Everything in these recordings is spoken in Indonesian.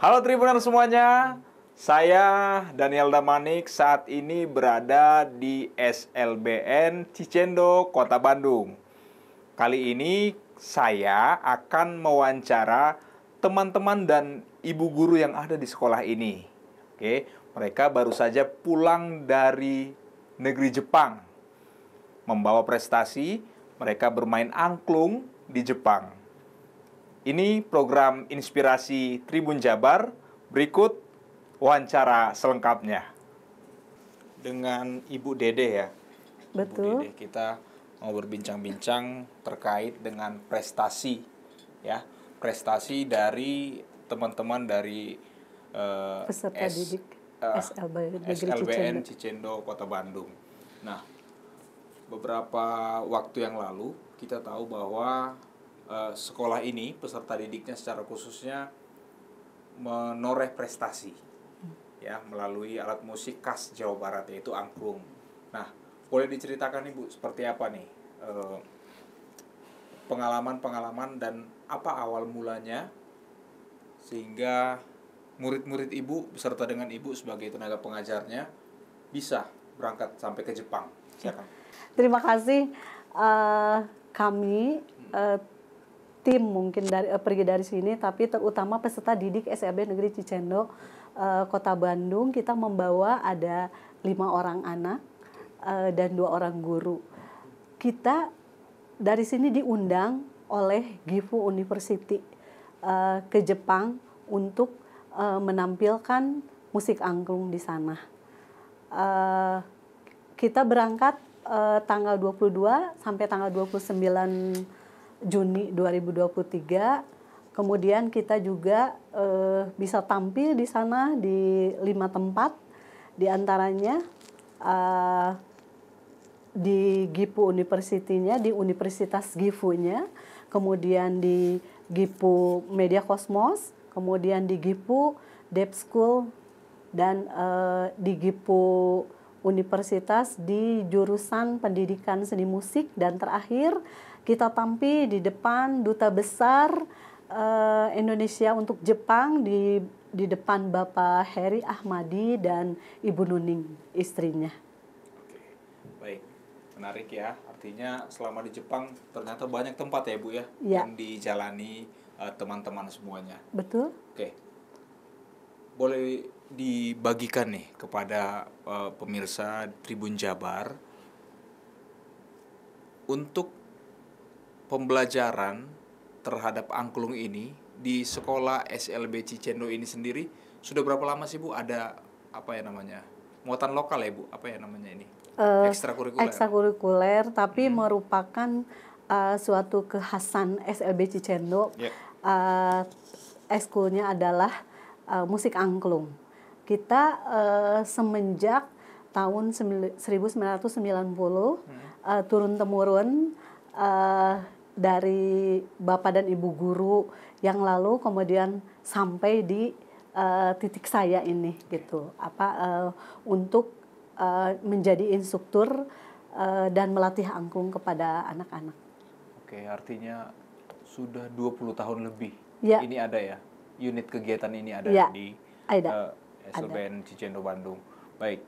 Halo Tribunan semuanya, saya Daniel Damanik saat ini berada di SLBN Cicendo, Kota Bandung. Kali ini saya akan mewawancara teman-teman dan ibu guru yang ada di sekolah ini. Oke, mereka baru saja pulang dari negeri Jepang. Membawa prestasi, mereka bermain angklung di Jepang. Ini program inspirasi Tribun Jabar. Berikut wawancara selengkapnya. Dengan Ibu Dede ya. Betul. Ibu Dede kita mau berbincang-bincang terkait dengan prestasi ya, prestasi dari teman-teman dari uh, peserta S, didik uh, SLBN Cicendo. Cicendo Kota Bandung. Nah, beberapa waktu yang lalu kita tahu bahwa Eh, sekolah ini peserta didiknya secara khususnya menoreh prestasi ya melalui alat musik khas Jawa Barat yaitu angklung. Nah, boleh diceritakan Ibu seperti apa nih eh, pengalaman-pengalaman dan apa awal mulanya sehingga murid-murid Ibu beserta dengan Ibu sebagai tenaga pengajarnya bisa berangkat sampai ke Jepang. Silakan. Terima kasih uh, kami uh, tim mungkin dari eh, pergi dari sini tapi terutama peserta didik SLB e Negeri Cicendo uh, Kota Bandung kita membawa ada lima orang anak uh, dan dua orang guru kita dari sini diundang oleh Gifu University uh, ke Jepang untuk uh, menampilkan musik angklung di sana uh, kita berangkat uh, tanggal 22 sampai tanggal 29 Juni 2023. Kemudian kita juga uh, bisa tampil di sana di lima tempat, di antaranya uh, di Gipu Universitinya, di Universitas Gifu-nya, kemudian di Gipu Media Kosmos, kemudian di Gipu Dep School dan uh, di Gipu universitas di jurusan pendidikan seni musik dan terakhir kita tampil di depan duta besar uh, Indonesia untuk Jepang di di depan Bapak Heri Ahmadi dan Ibu Nuning istrinya. Oke. Baik. Menarik ya. Artinya selama di Jepang ternyata banyak tempat ya, Bu ya, ya. yang dijalani eh, teman-teman uh, teman -teman semuanya. Betul. Oke. Boleh dibagikan nih kepada uh, pemirsa Tribun Jabar untuk pembelajaran terhadap angklung ini di sekolah SLB Cicendo ini sendiri sudah berapa lama sih Bu ada apa ya namanya muatan lokal ya Bu apa ya namanya ini uh, ekstrakurikuler ekstrakurikuler tapi hmm. merupakan uh, suatu kekhasan SLB Cicendo yeah. Ya. uh, eskulnya adalah uh, musik angklung kita uh, semenjak tahun 1990 hmm. uh, turun temurun uh, dari bapak dan ibu guru yang lalu kemudian sampai di uh, titik saya ini gitu apa uh, untuk uh, menjadi instruktur uh, dan melatih angklung kepada anak-anak. Oke, artinya sudah 20 tahun lebih. Ya. Ini ada ya. Unit kegiatan ini ada ya. di Uh, SLBN Cicendo Bandung. Baik,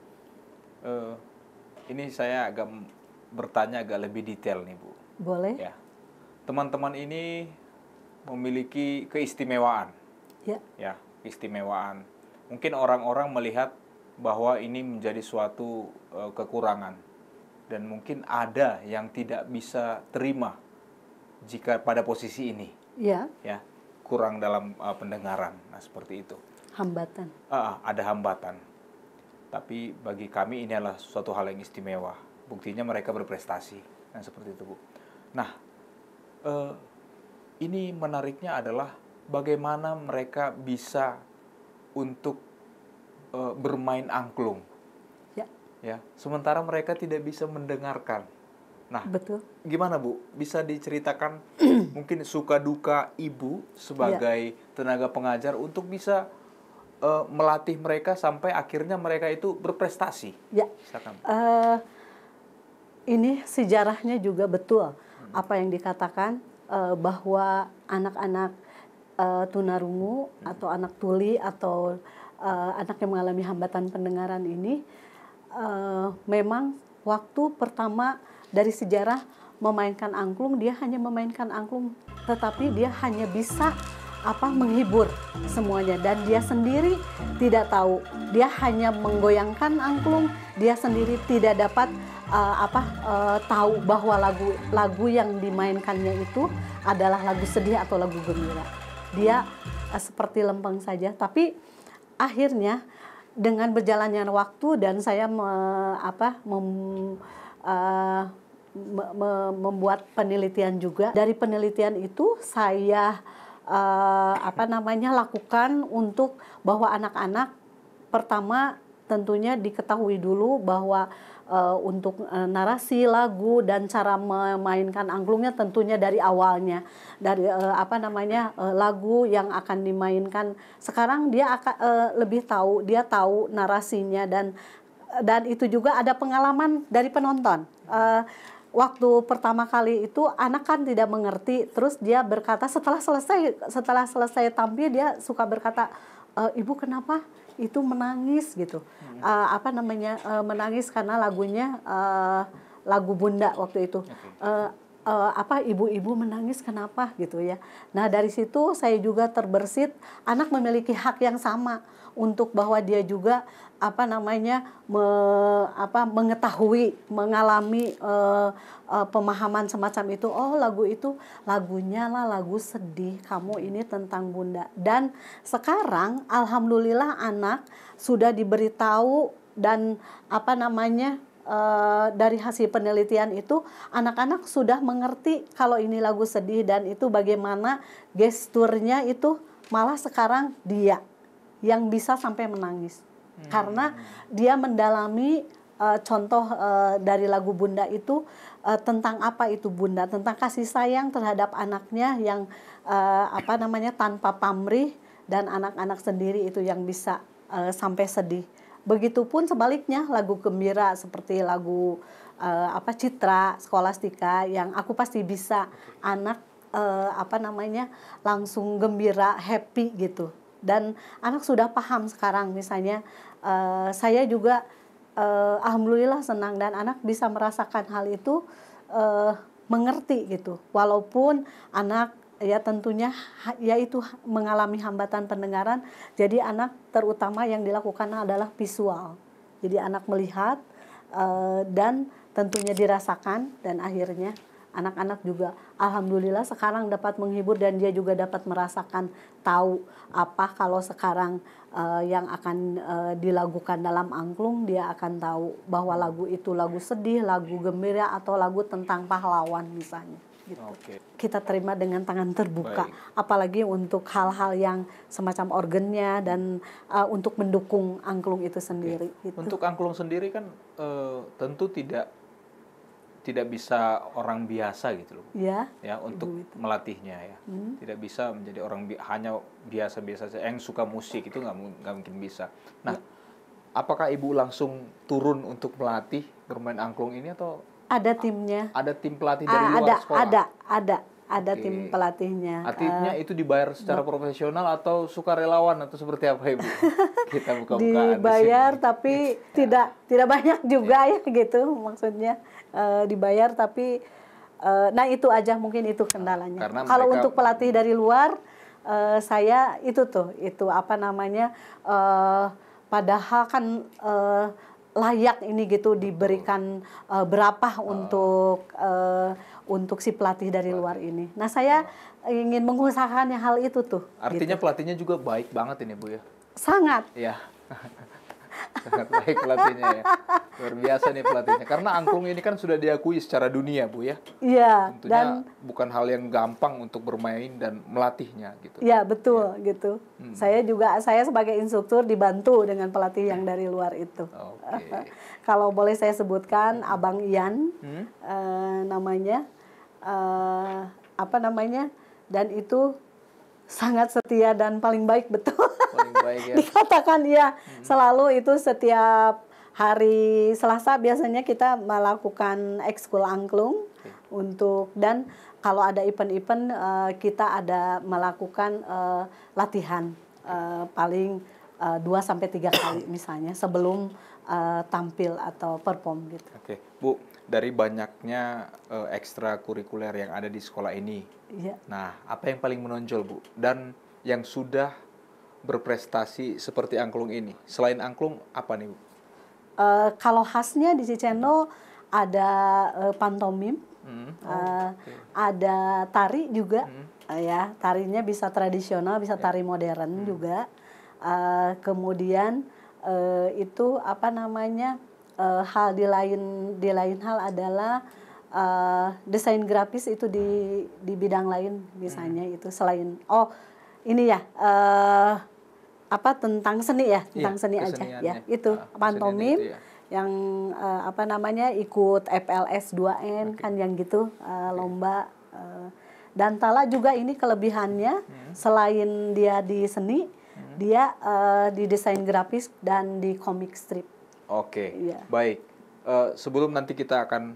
uh, ini saya agak bertanya agak lebih detail nih Bu. Boleh. Ya, teman-teman ini memiliki keistimewaan. Ya. Ya, keistimewaan. Mungkin orang-orang melihat bahwa ini menjadi suatu uh, kekurangan dan mungkin ada yang tidak bisa terima jika pada posisi ini. Ya. Ya, kurang dalam uh, pendengaran. Nah, seperti itu hambatan. Uh, ada hambatan. Tapi bagi kami ini adalah suatu hal yang istimewa. Buktinya mereka berprestasi. Nah, seperti itu, Bu. Nah, uh, ini menariknya adalah bagaimana mereka bisa untuk uh, bermain angklung. Ya. Ya, sementara mereka tidak bisa mendengarkan. Nah, betul. Gimana Bu? Bisa diceritakan mungkin suka duka ibu sebagai ya. tenaga pengajar untuk bisa uh, melatih mereka sampai akhirnya mereka itu berprestasi. Ya. Uh, ini sejarahnya juga betul hmm. apa yang dikatakan uh, bahwa anak-anak uh, tunarungu hmm. atau anak tuli atau uh, anak yang mengalami hambatan pendengaran ini uh, memang waktu pertama dari sejarah memainkan angklung dia hanya memainkan angklung tetapi dia hanya bisa apa menghibur semuanya dan dia sendiri tidak tahu dia hanya menggoyangkan angklung dia sendiri tidak dapat uh, apa uh, tahu bahwa lagu lagu yang dimainkannya itu adalah lagu sedih atau lagu gembira dia uh, seperti lempeng saja tapi akhirnya dengan berjalannya waktu dan saya me, apa mem, uh, me, me, membuat penelitian juga dari penelitian itu saya uh, apa namanya lakukan untuk bahwa anak-anak pertama tentunya diketahui dulu bahwa uh, untuk uh, narasi lagu dan cara memainkan angklungnya tentunya dari awalnya dari uh, apa namanya uh, lagu yang akan dimainkan sekarang dia akan uh, lebih tahu dia tahu narasinya dan dan itu juga ada pengalaman dari penonton uh, waktu pertama kali itu anak kan tidak mengerti terus dia berkata setelah selesai setelah selesai tampil dia suka berkata e, ibu kenapa itu menangis gitu hmm. uh, apa namanya uh, menangis karena lagunya uh, lagu bunda waktu itu okay. uh, uh, apa ibu-ibu menangis kenapa gitu ya nah dari situ saya juga terbersit anak memiliki hak yang sama untuk bahwa dia juga apa namanya me, apa mengetahui mengalami e, e, pemahaman semacam itu oh lagu itu lagunya lah lagu sedih kamu ini tentang bunda dan sekarang alhamdulillah anak sudah diberitahu dan apa namanya e, dari hasil penelitian itu anak-anak sudah mengerti kalau ini lagu sedih dan itu bagaimana gesturnya itu malah sekarang dia yang bisa sampai menangis hmm. karena dia mendalami uh, contoh uh, dari lagu Bunda itu uh, tentang apa itu Bunda tentang kasih sayang terhadap anaknya yang uh, apa namanya tanpa pamrih dan anak-anak sendiri itu yang bisa uh, sampai sedih. Begitupun sebaliknya lagu gembira seperti lagu uh, apa Citra Skolastika yang aku pasti bisa anak uh, apa namanya langsung gembira happy gitu dan anak sudah paham sekarang misalnya uh, saya juga uh, alhamdulillah senang dan anak bisa merasakan hal itu uh, mengerti gitu walaupun anak ya tentunya yaitu mengalami hambatan pendengaran jadi anak terutama yang dilakukan adalah visual jadi anak melihat dan tentunya dirasakan dan akhirnya anak-anak juga alhamdulillah sekarang dapat menghibur dan dia juga dapat merasakan tahu apa kalau sekarang uh, yang akan uh, eh, dilakukan dalam angklung dia akan tahu bahwa lagu itu lagu sedih, lagu gembira atau lagu tentang pahlawan misalnya gitu. Okay. Kita terima dengan tangan terbuka Baik. apalagi untuk hal-hal yang semacam organnya dan uh, untuk mendukung angklung itu sendiri okay. gitu. Untuk angklung sendiri kan uh, tentu tidak tidak bisa orang biasa gitu loh. Ya. Ya untuk itu. melatihnya ya. Hmm. Tidak bisa menjadi orang bi hanya biasa-biasa saja yang suka musik itu nggak mungkin bisa. Nah, ya. apakah ibu langsung turun untuk melatih bermain angklung ini atau ada timnya? Ada tim pelatih dari ah, ada, luar sekolah. Ada, ada, ada okay. tim pelatihnya. Artinya uh, itu dibayar secara profesional atau suka relawan atau seperti apa ibu? Kita buka-bukaan. Dibayar di sini. tapi ya. tidak tidak banyak juga ya. ya gitu maksudnya uh, dibayar tapi uh, nah itu aja mungkin itu kendalanya. Karena Kalau mereka... untuk pelatih dari luar uh, saya itu tuh itu apa namanya uh, padahal kan uh, layak ini gitu diberikan uh, berapa uh. Ah. untuk uh, untuk si pelatih dari pelatih. luar ini. Nah saya uh. ingin mengusahakan hal itu tuh. Artinya gitu. pelatihnya juga baik banget ini bu ya. Sangat. Ya. sangat baik pelatihnya ya. Luar biasa nih pelatihnya. Karena angklung ini kan sudah diakui secara dunia, Bu ya. Iya. Tentunya dan bukan hal yang gampang untuk bermain dan melatihnya gitu. Iya, betul ya. gitu. Hmm. Saya juga saya sebagai instruktur dibantu dengan pelatih yang ya. dari luar itu. Okay. Kalau boleh saya sebutkan hmm. Abang Ian hmm? uh, namanya uh, apa namanya? Dan itu sangat setia dan paling baik betul. Paling baik ya. Dikatakan ya hmm. selalu itu setiap hari Selasa biasanya kita melakukan ekskul angklung okay. untuk dan kalau ada event-event uh, kita ada melakukan uh, latihan uh, paling dua sampai tiga kali misalnya sebelum uh, tampil atau perform gitu. Oke, okay. Bu, dari banyaknya uh, ekstrakurikuler yang ada di sekolah ini Iya. Nah, apa yang paling menonjol, Bu? Dan yang sudah berprestasi seperti angklung ini. Selain angklung, apa nih, Bu? Uh, kalau khasnya di Cicendo hmm. ada uh, pantomim, hmm. oh, uh, eh, okay. ada tari juga, hmm. uh, ya tarinya bisa tradisional, bisa yeah. tari modern hmm. juga. Uh, kemudian uh, itu apa namanya uh, hal di lain di lain hal adalah uh, desain grafis itu di di bidang lain misalnya hmm. itu selain oh ini ya uh, apa tentang seni ya iya, tentang yeah, seni aja ya itu uh, pantomim ya. yang uh, apa namanya ikut FLS 2N okay. kan yang gitu uh, lomba uh, dan Tala juga ini kelebihannya hmm. selain dia di seni hmm. dia uh, di desain grafis dan di komik strip. Oke. Okay. Iya. yeah. Baik. Uh, sebelum nanti kita akan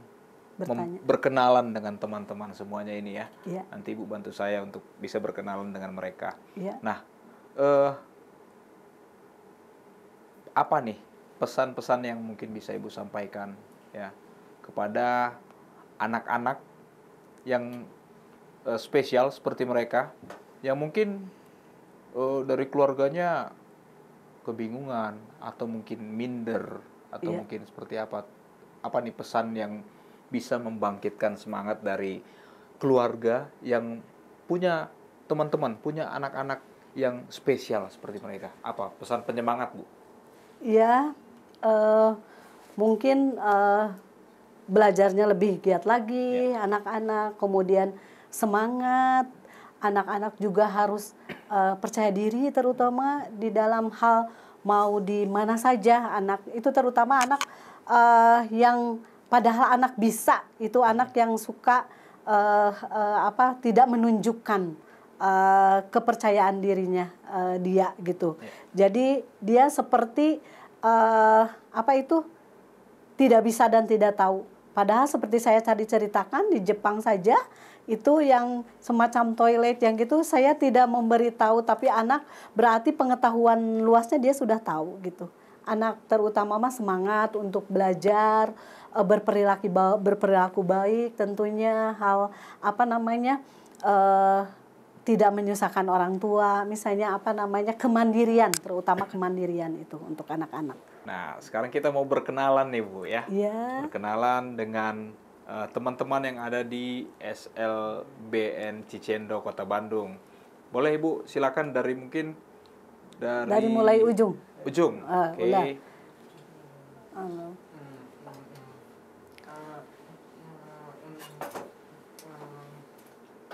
Bertanya. berkenalan dengan teman-teman semuanya ini ya. ya. Nanti Ibu bantu saya untuk bisa berkenalan dengan mereka. Ya. Nah, eh, apa nih pesan-pesan yang mungkin bisa Ibu sampaikan ya kepada anak-anak yang eh, spesial seperti mereka yang mungkin eh, dari keluarganya kebingungan atau mungkin minder atau ya. mungkin seperti apa apa nih pesan yang bisa membangkitkan semangat dari keluarga yang punya teman-teman, punya anak-anak yang spesial seperti mereka? Apa pesan penyemangat, Bu? Ya, uh, mungkin uh, belajarnya lebih giat lagi, ya. anak-anak, ya. kemudian semangat, anak-anak juga harus uh, percaya diri, terutama di dalam hal mau di mana saja anak itu terutama anak uh, yang padahal anak bisa itu anak yang suka uh, uh, apa tidak menunjukkan uh, kepercayaan dirinya uh, dia gitu ya. jadi dia seperti uh, apa itu tidak bisa dan tidak tahu padahal seperti saya tadi ceritakan di Jepang saja itu yang semacam toilet yang gitu saya tidak memberitahu tapi anak berarti pengetahuan luasnya dia sudah tahu gitu anak terutama mah semangat untuk belajar Eh, berperilaku berperilaku baik tentunya hal apa namanya uh, tidak menyusahkan orang tua, misalnya apa namanya kemandirian, terutama kemandirian itu untuk anak-anak. Nah, sekarang kita mau berkenalan nih Bu ya. Yeah. Berkenalan dengan eh, teman-teman uh, yang ada di SLBN Cicendo Kota Bandung. Boleh Ibu silakan dari mungkin dari Dari mulai ujung. Ujung. Uh, Oke. Okay.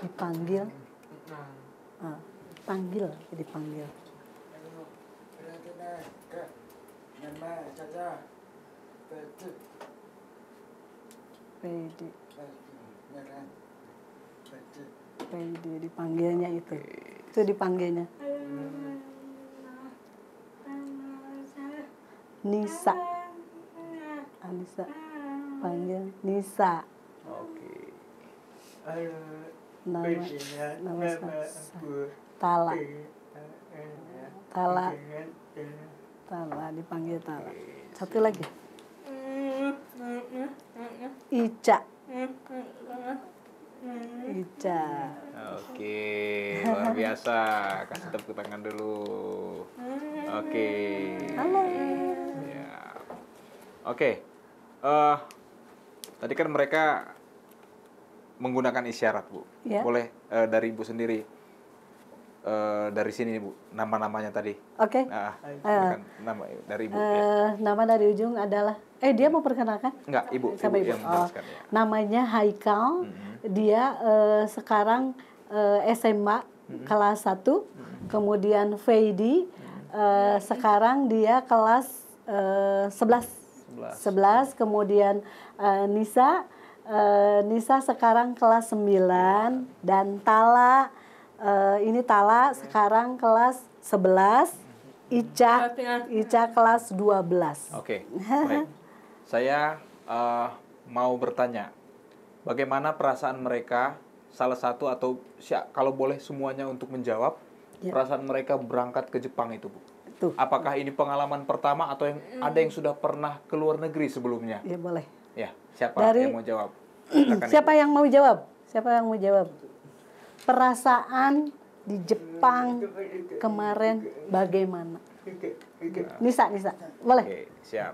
dipanggil uh, nah. panggil ah, dipanggil Pedi Pedi dipanggilnya itu itu dipanggilnya Nisa Anissa panggil Nisa oke okay. Eh, nama nama Tala Tala Tala dipanggil Tala satu lagi Ica Ica Oke luar biasa kasih tepuk tangan dulu Oke Halo ya. Oke uh, tadi kan mereka menggunakan isyarat bu ya. boleh e, dari ibu sendiri e, dari sini bu nama-namanya tadi oke okay. nah, uh, nama dari ibu uh, ya. nama dari ujung adalah eh dia mau perkenalkan enggak ibu sama ibu, ibu. Yang ya. oh. ya. namanya Haikal mm -hmm. dia mm-hmm. mm-hmm. e, sekarang e, SMA mm -hmm. kelas 1 mm -hmm. kemudian Feidi mm -hmm. e, sekarang dia kelas e, 11 11, 11 kemudian e, Nisa Eh, Nisa sekarang kelas 9 dan Tala uh, ini Tala sekarang kelas 11, Ica Ica kelas 12. Oke. Okay, Saya uh, mau bertanya, bagaimana perasaan mereka salah satu atau kalau boleh semuanya untuk menjawab ya. perasaan mereka berangkat ke Jepang itu, Bu? Tuh. Apakah ini pengalaman pertama atau yang hmm. ada yang sudah pernah ke luar negeri sebelumnya? Iya, boleh. Siapa dari, yang mau jawab? Silakan siapa ibu. yang mau jawab? Siapa yang mau jawab? Perasaan di Jepang kemarin bagaimana? Nisa, Nisa, boleh? Okay, siap.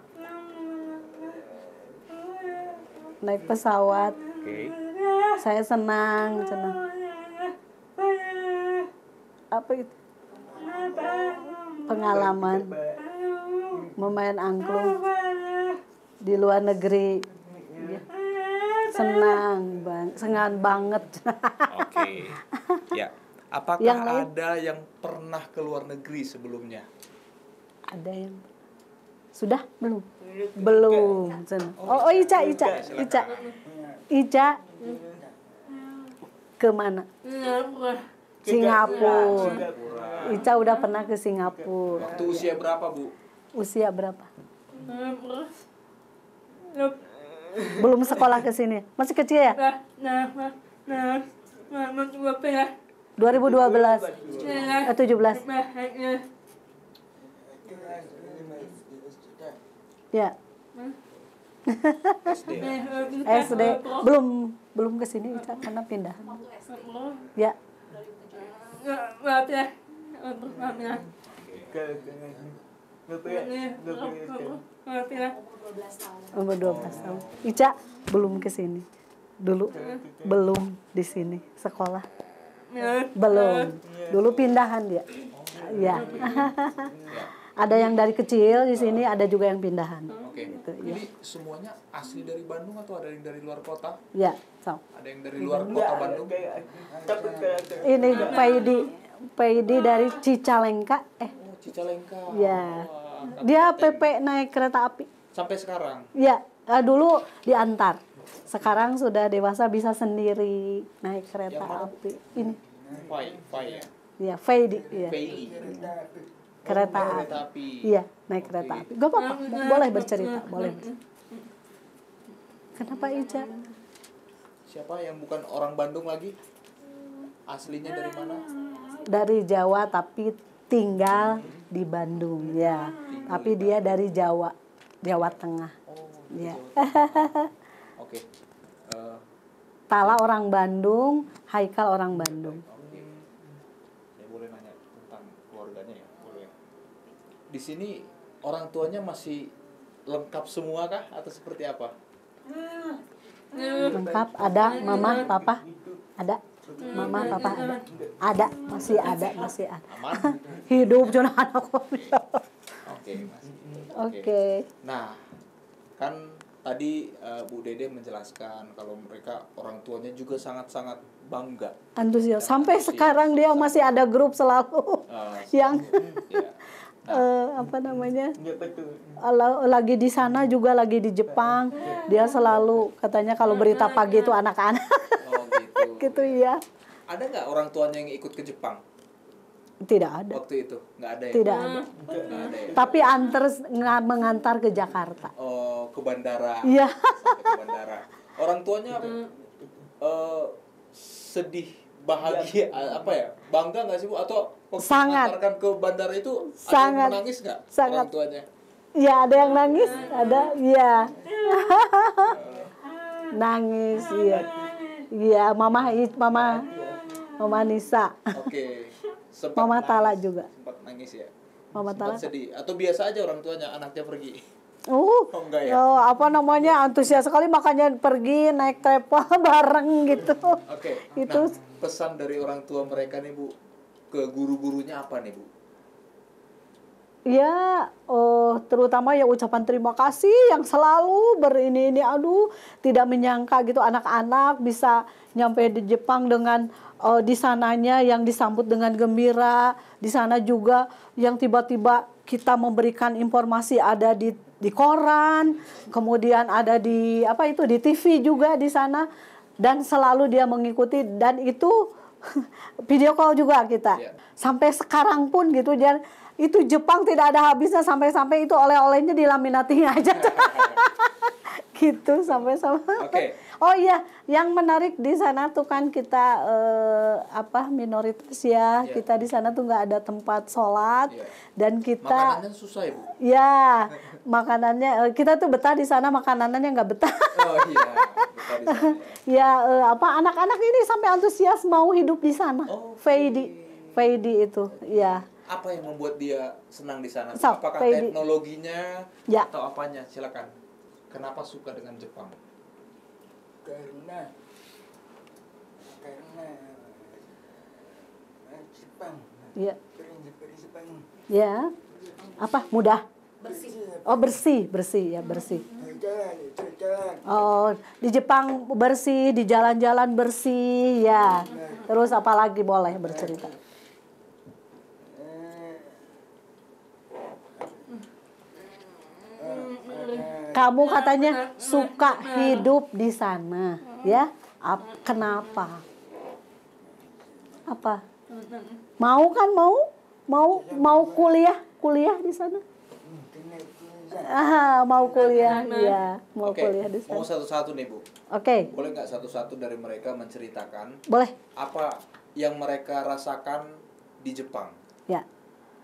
Naik pesawat. Okay. Saya senang, senang. Apa itu? Pengalaman memain angklung di luar negeri Iya. Ah, senang bang, senang banget. Oke. Okay. Ya. Apakah yang lain, ada yang pernah ke luar negeri sebelumnya? Ada yang sudah belum? Belum. Oh, oh, oh Ica, Ica, Ica, Ica. Iya. Iya. Kemana? mana Singapura. Ica udah pernah ke Singapura. Waktu usia berapa, Bu? Usia berapa? belum sekolah ke sini masih kecil ya nah nah nah nah 2012 nah, ya? eh, 17 ya eh, eh, kan, SD. Eh, SD belum belum ke sini karena pindah ya ya, ya. Iya, iya. Umur 12 tahun. Ica belum ke sini. Dulu iya, belum di sini sekolah. Belum. Dulu pindahan dia. Oh, iya. ada yang dari kecil di sini, ada juga yang pindahan. Oke. Okay. Gitu, ya. semuanya asli dari Bandung atau ada yang dari luar kota? Ya, so. Ada yang dari luar kota Bandung? Ini Pak Yudi, dari Cicalengka. Eh, Cicalengka. Iya. Oh, Dia PP naik kereta api. Sampai sekarang. Iya, uh, dulu diantar. Sekarang sudah dewasa bisa sendiri naik kereta ya, api. Ini. Fai, Fai ya. Iya, Fai di. Iya. Kereta, api. Iya, naik kereta api. Gak apa-apa, nah, boleh nah, nah, bercerita, boleh. Kenapa Ica? Siapa yang bukan orang Bandung lagi? Aslinya dari mana? Dari Jawa tapi tinggal di Bandung ya. Tapi dia dari Jawa, Jawa Tengah. Oh, ya. Gitu. Okay. Uh, eh. Tala orang Bandung, Haikal orang Bandung. Okay. Saya boleh nanya tentang keluarganya ya, boleh. Di sini orang tuanya masih lengkap semua kah atau seperti apa? Hmm. Lengkap, ada mama, papa, ada Hmm. Mama, papa ada. Ada, masih ada, masih ada. Hidup cuma anak Oke, Mas. Oke. Okay. Nah, kan tadi uh, Bu Dede menjelaskan kalau mereka orang tuanya juga sangat-sangat bangga. Antusias. Sampai masih, sekarang dia masih ada grup selalu uh, yang ya. uh, apa namanya? Ya betul. Lagi di sana juga lagi di Jepang, iya. dia selalu katanya kalau nah, berita nah, pagi itu anak-anak gitu ya. Ada nggak orang tuanya yang ikut ke Jepang? Tidak ada. Waktu itu nggak ada ya? Tidak ada. Nggak ada ya? hmm. Tapi antar mengantar ke Jakarta. Oh, ke bandara. Iya. bandara. Orang tuanya hmm. uh, sedih, bahagia, ya. apa ya? Bangga nggak sih bu? Atau sangat ke bandara itu sangat, ada yang menangis nggak orang tuanya? ya ada yang nangis, hmm. ada ya nangis iya ah. Iya, Mama Mama Mama Nisa. Oke. Okay. Mama nangis, Tala juga. Sempat nangis ya. Mama sempat Tala. sedih atau biasa aja orang tuanya anaknya pergi. Uh, oh, enggak ya? Oh, apa namanya antusias sekali makanya pergi naik travel bareng gitu. Oke. Okay. Itu nah, pesan dari orang tua mereka nih Bu ke guru-gurunya apa nih Bu? ya uh, terutama ya ucapan terima kasih yang selalu berini ini aduh tidak menyangka gitu anak-anak bisa nyampe di Jepang dengan uh, di sananya yang disambut dengan gembira di sana juga yang tiba-tiba kita memberikan informasi ada di di koran kemudian ada di apa itu di TV juga di sana dan selalu dia mengikuti dan itu video call juga kita ya. sampai sekarang pun gitu jadi itu Jepang tidak ada habisnya sampai-sampai itu oleh-olehnya dilaminating aja gitu sampai-sampai okay. oh iya yang menarik di sana tuh kan kita eh, apa minoritas ya yeah. kita di sana tuh nggak ada tempat sholat yeah. dan kita makanannya susah ibu ya makanannya eh, kita tuh betah di sana makanannya nggak betah oh iya betah iya. ya, eh, apa anak-anak ini sampai antusias mau hidup di sana oh, okay. Feidi Feidi itu okay. ya apa yang membuat dia senang di sana? So, Apakah teknologinya ya. atau apanya? Silakan. Kenapa suka dengan Jepang? Karena karena eh, Jepang. Iya. Jepang. Ya. Apa? Mudah. Bersih. Oh, bersih, bersih ya, bersih. Oh, di Jepang bersih, di jalan-jalan bersih, ya. Terus apalagi boleh bercerita? kamu nah, katanya suka nah. hidup di sana, hmm. ya? Ap, kenapa? Apa? Mau kan mau? Mau mau kuliah, kuliah di sana? Ah, mau kuliah, ya, mau okay. kuliah di sana. Mau satu-satu nih, Bu. Oke. Okay. Boleh nggak satu-satu dari mereka menceritakan? Boleh. Apa yang mereka rasakan di Jepang? Ya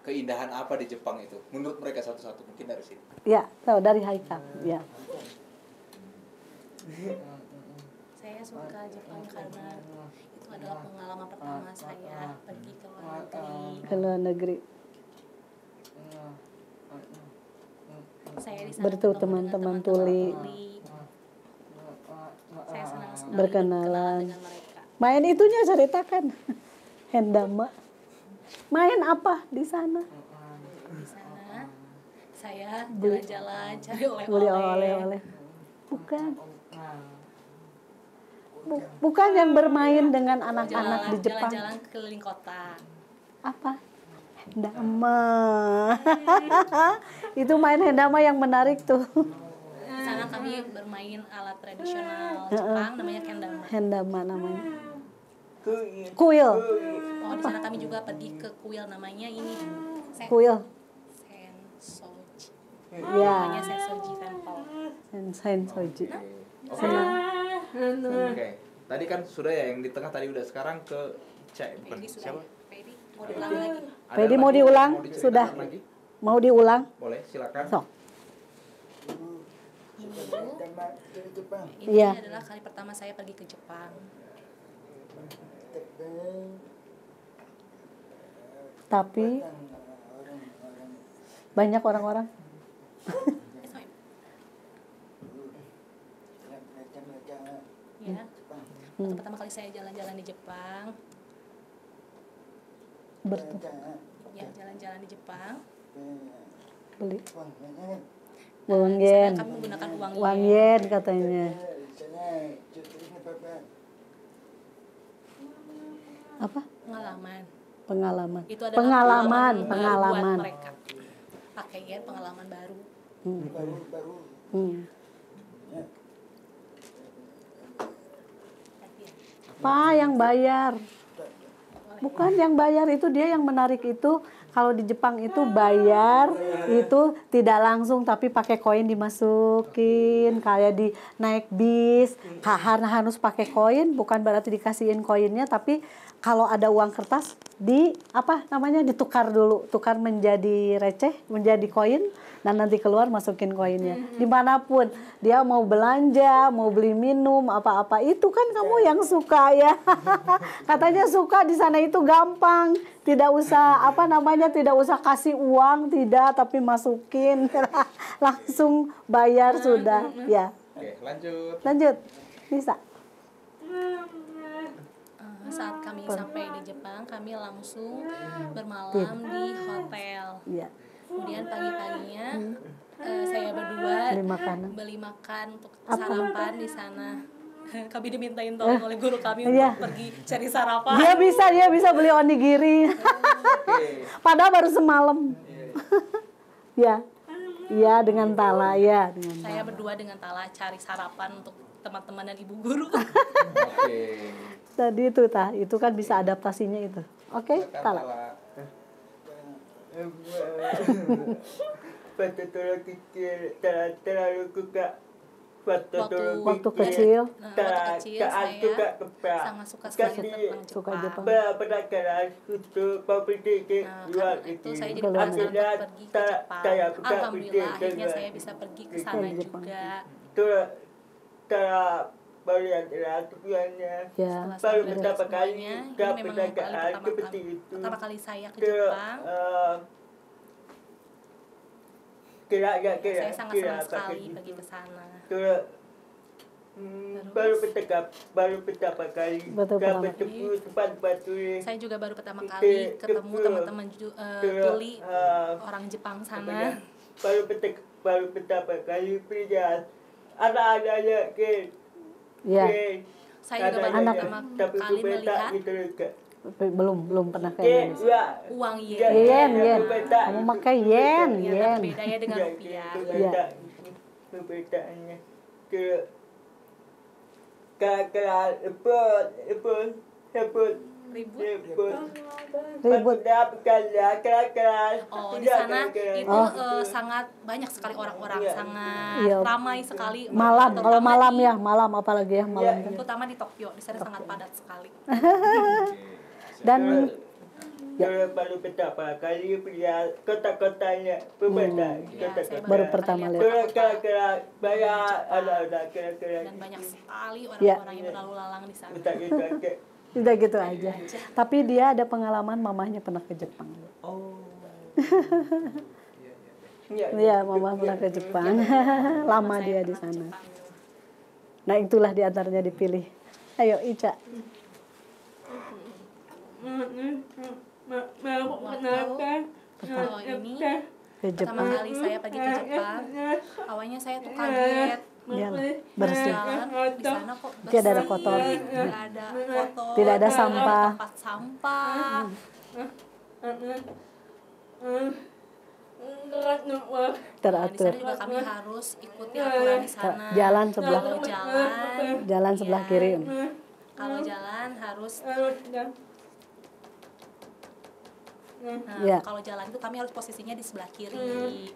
keindahan apa di Jepang itu menurut mereka satu-satu mungkin dari sini ya tahu dari Haika. ya saya suka Jepang karena itu adalah pengalaman pertama saya pergi ke luar negeri ke luar negeri saya di sana bertemu teman-teman tuli saya senang sekali berkenalan main itunya ceritakan hendama main apa di sana di sana saya jalan-jalan cari oleh-oleh bukan nah. bukan yang bermain dengan anak-anak di Jepang jalan-jalan keliling kota apa hendama itu main hendama yang menarik tuh sana kami bermain alat tradisional Jepang namanya kendama hendama namanya kuil. Oh, di sana kami juga pergi ke kuil namanya ini. Sen kuil. Sensoji. Ya. ya. Namanya Sensoji Temple. Sensoji. Oh, oke. Okay. Okay. okay. Tadi kan sudah ya yang di tengah tadi udah sekarang ke cek siapa? Pedi ya. mau diulang lagi. Pedi mau diulang sudah. Lagi? Mau diulang? Boleh, silakan. So. Ini, Jepang. ini yeah. adalah kali pertama saya pergi ke Jepang tapi banyak orang-orang ya hmm. pertama kali saya jalan-jalan di Jepang Bertu. ya jalan-jalan di Jepang beli uang yen kami menggunakan uang yen uang yen katanya apa pengalaman pengalaman itu adalah pengalaman pengalaman, pengalaman. mereka pakaian ya, pengalaman baru hmm. baru baru hmm. Ya. Pak yang bayar. Bukan yang bayar itu dia yang menarik itu kalau di Jepang itu bayar itu tidak langsung tapi pakai koin dimasukin kayak di naik bis karena harus pakai koin bukan berarti dikasihin koinnya tapi kalau ada uang kertas di apa namanya ditukar dulu tukar menjadi receh menjadi koin dan nanti keluar masukin koinnya mm-hmm. dimanapun dia mau belanja mau beli minum apa-apa itu kan kamu yang suka ya katanya suka di sana itu gampang tidak usah apa namanya tidak usah kasih uang tidak tapi masukin langsung bayar sudah mm-hmm. ya oke lanjut lanjut bisa hmm saat kami sampai di Jepang kami langsung bermalam di hotel ya. kemudian pagi-paginya hmm. uh, saya berdua beli makan beli makan untuk Apa? sarapan di sana kami dimintain tolong eh. oleh guru kami iya. untuk yeah. pergi cari sarapan dia bisa dia bisa beli onigiri padahal baru semalam ya Iya dengan Tala ya. Dengan Saya tala. berdua dengan Tala cari sarapan untuk teman-teman dan ibu guru. Oke. Tadi itu tah itu kan bisa adaptasinya itu. Oke okay, Tala. Eh, eh, eh, Patut terlalu kecil, terlalu kuka waktu, waktu, nah, nah, waktu kecil, kita, waktu kecil ke saya ke, kebak. sangat suka sekali tentang suka nah, Jepang. Perdagangan itu properti ke dua luar itu saya jadi akhirnya pergi ke Jepang. Saya Alhamdulillah akhirnya saya bisa pergi ke sana juga. Terus melihat ratusannya ya. baru pertama kali ini memang yang paling pertama, pertama kali saya ke Jepang eh, kira kira kira saya sangat kira, senang sekali itu. pergi ke sana kira Hmm, baru pertama baru pertama kali betul bertemu tempat batu saya juga baru pertama kali ketemu teman-teman uh, eh, tuli uh, eh, orang Jepang sana baru pertama baru pertama kali pergi anak-anaknya ke ya saya juga baru pertama kali melihat gitu belum belum pernah ke Indonesia. Ya, uang yen. Ya, yen, ya, yen. Ya, Kamu pakai yen, iya, yen. ya dengan rupiah. Iya. iya. Perbedaannya ke ke ke ribut ribut repot ribut ribut oh di sana itu oh. Uh, sangat banyak sekali orang-orang iya. sangat iya. ramai sekali malam kalau malam ya malam apalagi ya malam ya, terutama di Tokyo di sana Tokyo. sangat padat sekali dan Ya. baru pertama kali punya kota-kotanya pemenda hmm. kota ya, -kota. baru pertama lihat kira-kira banyak ada-ada kira-kira dan banyak gitu. sekali orang-orang ya. yang iya. berlalu lalang di sana gitu udah gitu, gitu aja tapi dia ada pengalaman mamahnya pernah ke Jepang oh Iya, iya. iya mama pernah ke Jepang. Lama dia di sana. Nah, itulah diantaranya dipilih. Ayo, Ica mengenalkan ini pertama kali saya pergi ke Jepang awalnya saya tuh kaget Ya, bersih. di sana kok bersih, tidak ada kotor, tidak ada kotor, tidak ada sampah, tempat sampah. Teratur. Nah, juga kami harus ikuti aturan di sana. Jalan sebelah kalau jalan, jalan sebelah ya. kiri. Iya. Kalau jalan harus Hmm. Nah, yeah. kalau jalan itu kami harus posisinya di sebelah kiri.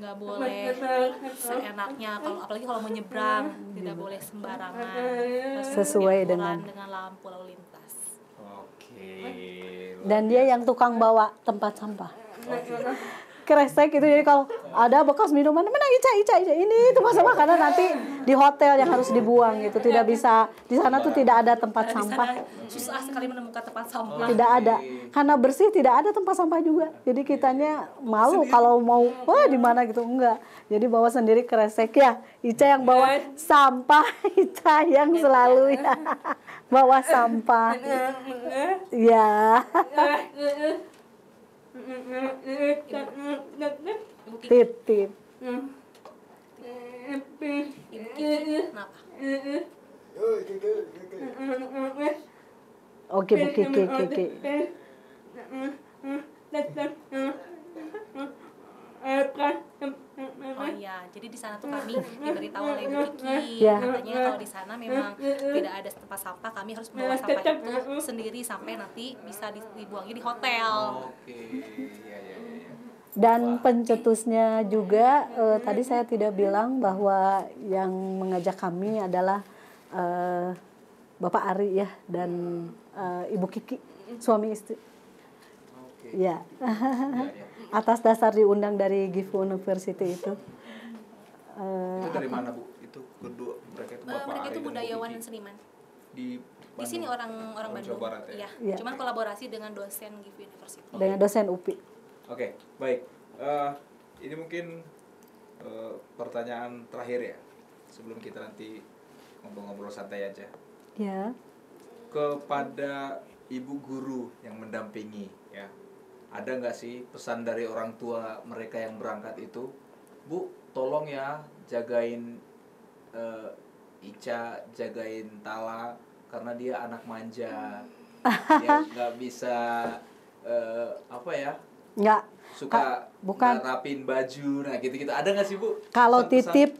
Nggak boleh seenaknya kalau apalagi kalau mau hmm. nyebrang hmm. tidak iya, boleh sembarangan. Sesuai ya, dengan dengan lampu lalu lintas. Oke. Okay. Dan dia yang tukang bawa tempat sampah. Okay kresek gitu jadi kalau ada bekas minuman mana Ica Ica Ica ini itu masa makanan nanti di hotel yang harus dibuang gitu tidak iya, bisa iya. di sana tuh iya. tidak ada tempat sampah susah sekali menemukan tempat sampah tidak ada karena bersih tidak ada tempat sampah juga jadi kitanya malu sendiri. kalau mau wah di mana gitu enggak jadi bawa sendiri kresek ya Ica yang bawa sampah Ica yang selalu ya bawa sampah ya Titit. Oke, oke, oke, oke. Oh iya, jadi di sana tuh kami diberitahu oleh Bu Kiki, ya. katanya kalau di sana memang tempat sampah kami harus nah, membawa sampah itu uh, uh. sendiri sampai nanti bisa dibuangnya di hotel. Oh, Oke, okay. Iya, iya, yeah, yeah, yeah. Dan Wah. pencetusnya juga eh, tadi saya tidak bilang bahwa yang mengajak kami adalah eh, Bapak Ari ya dan eh, Ibu Kiki suami istri. Okay. Ya. Iya, Atas dasar diundang dari Gifu University itu. itu dari mana Bu? Itu kedua mereka itu eh, Bapak mereka Ari itu budayawan dan seniman di di sini orang orang oh, Bandung. Barat ya. Iya. Ya. Cuman kolaborasi dengan dosen GIF gitu, University. Okay. Dengan oh, iya. dosen UPI. Oke, okay. baik. Uh, ini mungkin uh, pertanyaan terakhir ya. Sebelum kita nanti ngobrol-ngobrol santai aja. Ya. Kepada ibu guru yang mendampingi ya. Ada nggak sih pesan dari orang tua mereka yang berangkat itu? Bu, tolong ya jagain uh, Ica jagain Tala karena dia anak manja dia nggak bisa uh, apa ya nggak suka bukan rapin baju nah gitu gitu ada nggak sih bu kalau titip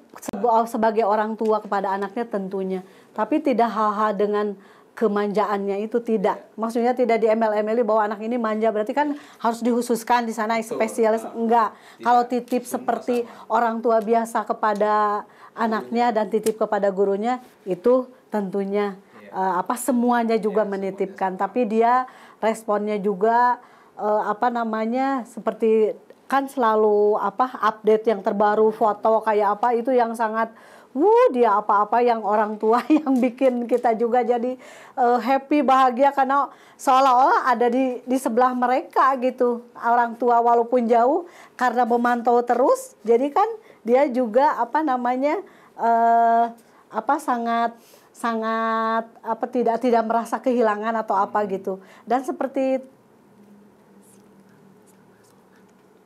sebagai orang tua kepada anaknya tentunya tapi tidak hal-hal dengan kemanjaannya itu tidak. Iya. Maksudnya tidak di ML-ML bahwa anak ini manja berarti kan harus dihususkan di sana spesialis iya. enggak. Tidak. Kalau titip seperti sama. orang tua biasa kepada anaknya dan titip kepada gurunya itu tentunya ya. uh, apa semuanya juga ya, menitipkan tapi dia responnya juga uh, apa namanya seperti kan selalu apa update yang terbaru foto kayak apa itu yang sangat wuh dia apa-apa yang orang tua yang bikin kita juga jadi uh, happy bahagia karena seolah-olah ada di di sebelah mereka gitu orang tua walaupun jauh karena memantau terus jadi kan dia juga apa namanya uh, apa sangat sangat apa tidak tidak merasa kehilangan atau apa gitu dan seperti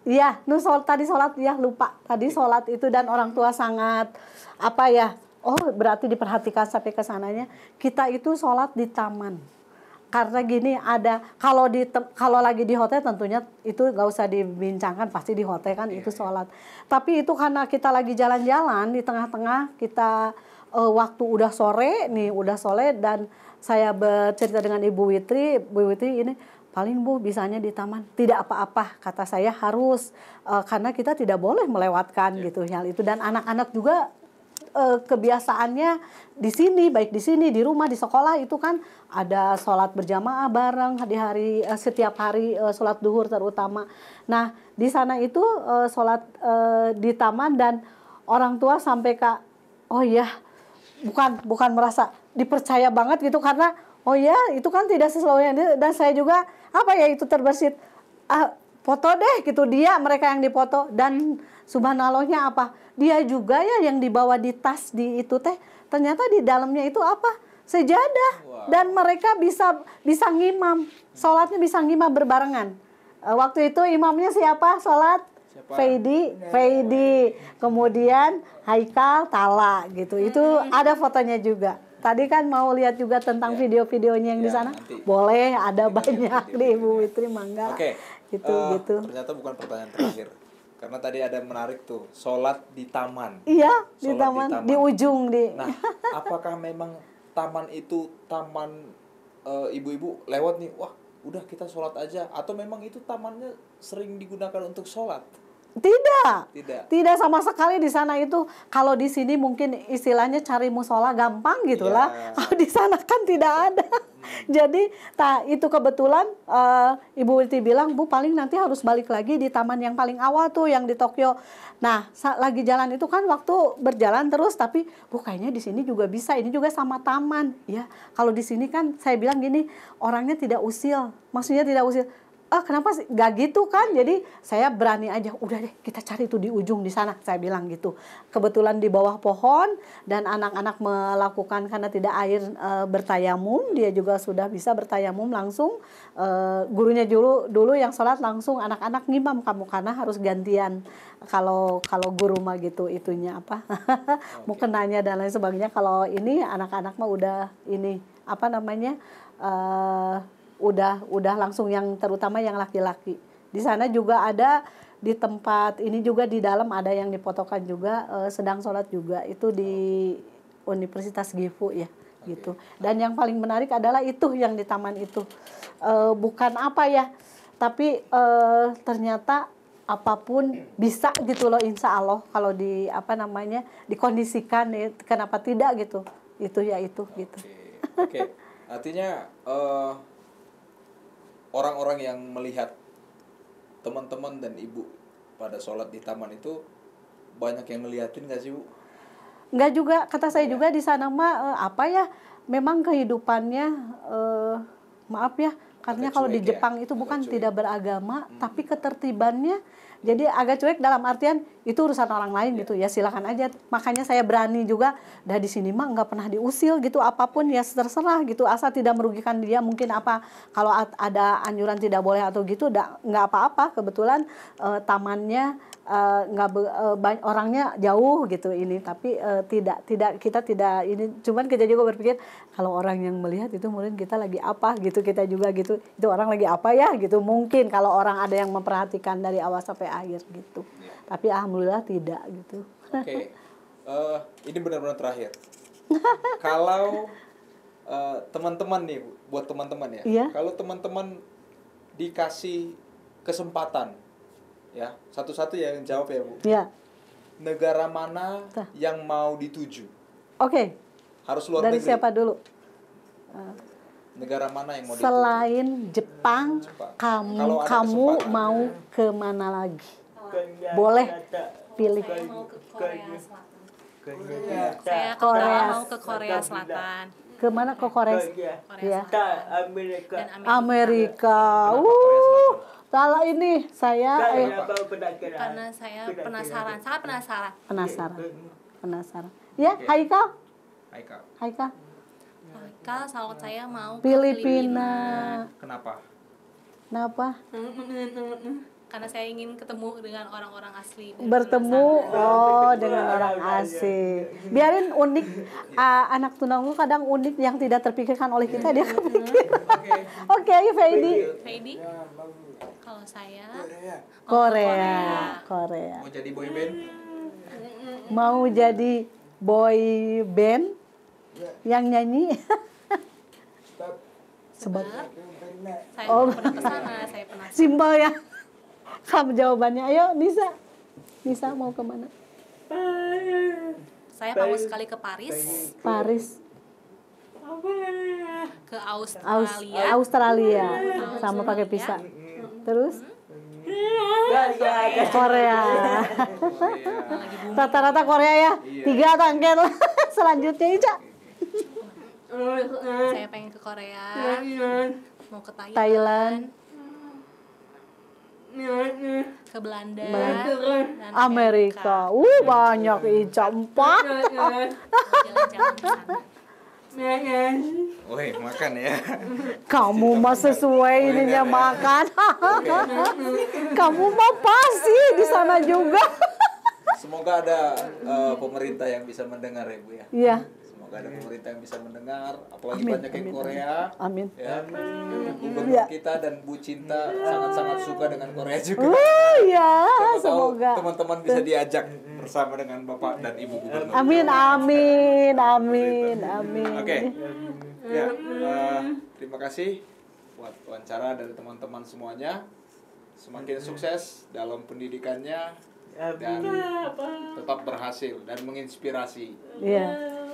Iya, nusol tadi sholat ya lupa. Tadi sholat itu dan orang tua sangat apa ya? Oh, berarti diperhatikan sampai ke sananya. Kita itu sholat di taman. Karena gini ada kalau di kalau lagi di hotel tentunya itu gak usah dibincangkan pasti di hotel kan yeah. itu iya. sholat. Tapi itu karena kita lagi jalan-jalan di tengah-tengah kita uh, waktu udah sore nih udah sore dan saya bercerita dengan Ibu Witri, Bu Witri ini paling bu bisanya di taman tidak apa-apa kata saya harus uh, karena kita tidak boleh melewatkan yeah. gitu hal itu dan anak-anak juga uh, kebiasaannya di sini baik di sini di rumah di sekolah itu kan ada sholat berjamaah bareng di hari uh, setiap hari uh, sholat duhur terutama nah di sana itu uh, sholat uh, di taman dan orang tua sampai kak oh iya bukan bukan merasa dipercaya banget gitu karena oh ya itu kan tidak sesuai dan saya juga apa ya itu terbersit ah, foto deh gitu dia mereka yang dipoto dan subhanallahnya apa dia juga ya yang dibawa di tas di itu teh ternyata di dalamnya itu apa sejadah wow. dan mereka bisa bisa ngimam sholatnya bisa ngimam berbarengan eh, waktu itu imamnya siapa sholat Feidi Feidi kemudian Haikal Tala gitu itu hmm. ada fotonya juga Tadi kan mau lihat juga tentang ya. video-videonya yang ya, di sana. Boleh, ada nanti, banyak nanti, di Ibu Mangga. Oke. Okay. Itu uh, eh, gitu. Ternyata bukan pertanyaan terakhir. Karena tadi ada menarik tuh, sholat di taman. Iya, sholat di taman, di taman, di ujung di. Nah, apakah memang taman itu taman uh, ibu-ibu lewat nih, wah, udah kita sholat aja atau memang itu tamannya sering digunakan untuk sholat? Tidak. Tidak. Tidak sama sekali di sana itu kalau di sini mungkin istilahnya cari musola gampang gitulah. Yeah. Kalau di sana kan tidak ada. Hmm. Jadi tak itu kebetulan uh, Ibu Wilti bilang, "Bu, paling nanti harus balik lagi di taman yang paling awal tuh yang di Tokyo." Nah, lagi jalan itu kan waktu berjalan terus tapi, "Bu, kayaknya di sini juga bisa. Ini juga sama taman." Ya, kalau di sini kan saya bilang gini, orangnya tidak usil. Maksudnya tidak usil ah kenapa sih gak gitu kan jadi saya berani aja udah deh kita cari itu di ujung di sana saya bilang gitu kebetulan di bawah pohon dan anak-anak melakukan karena tidak air e, bertayamum dia juga sudah bisa bertayamum langsung e, gurunya dulu dulu yang sholat langsung anak-anak ngimam kamu karena harus gantian kalau kalau guru mah gitu itunya apa mau kenanya dan lain sebagainya kalau ini anak-anak mah udah ini apa namanya eh, udah udah langsung yang terutama yang laki-laki di sana juga ada di tempat ini juga di dalam ada yang dipotokan juga eh, sedang sholat juga itu di Universitas Gifu ya gitu dan yang paling menarik adalah itu yang di taman itu eh, bukan apa ya tapi eh, ternyata apapun bisa gitu loh insya Allah kalau di apa namanya dikondisikan kenapa tidak gitu itu ya itu gitu oke okay. artinya uh, orang-orang yang melihat teman-teman dan ibu pada sholat di taman itu banyak yang ngeliatin nggak sih bu? Nggak juga, kata saya ya. juga di sana mah eh, apa ya, memang kehidupannya eh, maaf ya, karena kalau di Jepang ya? itu bukan tidak beragama, hmm. tapi ketertibannya jadi agak cuek dalam artian itu urusan orang lain gitu ya silakan aja. Makanya saya berani juga dah di sini mah nggak pernah diusil gitu apapun ya terserah gitu asal tidak merugikan dia mungkin apa kalau ada anjuran tidak boleh atau gitu nggak apa-apa kebetulan eh, tamannya Eh, nggak uh, uh, orangnya jauh gitu ini tapi uh, tidak tidak kita tidak ini cuman kita juga berpikir kalau orang yang melihat itu mungkin kita lagi apa gitu kita juga gitu itu orang lagi apa ya gitu mungkin kalau orang ada yang memperhatikan dari awal sampai akhir gitu ya. tapi alhamdulillah tidak gitu oke okay. uh, ini benar-benar terakhir kalau uh, teman-teman nih buat teman-teman ya, ya. kalau teman-teman dikasih kesempatan ya satu-satu yang jawab ya bu ya negara mana Tuh. yang mau dituju oke okay. harus luar dari negeri. siapa dulu uh, negara mana yang mau selain dituju? Jepang, Jepang kamu Kalau kamu mau ke mana lagi Kenya, boleh Kenya, pilih saya mau ke Korea Selatan Kenya, saya mau ke Korea Selatan ke mana ke Korea, Korea. Iya. Selatan. Ya. Amerika Amerika, Amerika, Amerika. Uh. Kalau ini saya eh, karena saya penasaran, sangat penasaran. Penasaran. Penasaran. Ya, Haikal. Haikal. Haikal. Haikal, kalau saya mau Filipina. Filipina. Kenapa? Kenapa? Karena saya ingin ketemu dengan orang-orang asli. Bertemu oh dengan orang iya, iya. asing. Biarin unik uh, anak tunangmu kadang unik yang tidak terpikirkan oleh kita dia hmm. kepikiran. Oke, okay, Feidi. Feidi. Kalau saya oh, Korea. Korea. Korea. Mau jadi boy band? Mau jadi boy band ya. yang nyanyi? Sebab saya oh. pernah kesana, saya pernah. Simpel ya. Kamu jawabannya. Ayo Nisa. Nisa mau kemana? Saya mau sekali ke Paris. Paris ke Australia. Aus Australia sama pakai visa. Terus? Hmm. Korea. Rata-rata Korea ya. Iya. Tiga tangket lah. Selanjutnya Ica. Hmm. Saya pengen ke Korea. Mau ke Thailand. Thailand. Hmm. Ke Belanda. Belanda. Amerika. Uh banyak Ica empat. Jalan-jalan Makan. Ya, ya. Woi, makan ya. Kamu mah ya. sesuai ininya makan. Kamu mah pasti di sana juga. Semoga ada uh, pemerintah yang bisa mendengar ya Bu ya. Iya. Semoga ada pemerintah yang bisa mendengar, apalagi amin, banyak yang Korea. Amin. Ya, iya. gubernur ya. kita dan Bu Cinta sangat-sangat suka dengan Korea juga. Oh Siapa semoga teman-teman bisa diajak bersama dengan Bapak dan Ibu Gubernur. Amin, amin, amin, amin. Oke. Okay. Ya, uh, terima kasih buat wawancara dari teman-teman semuanya. Semakin sukses dalam pendidikannya ya, dan tetap berhasil dan menginspirasi. Yeah.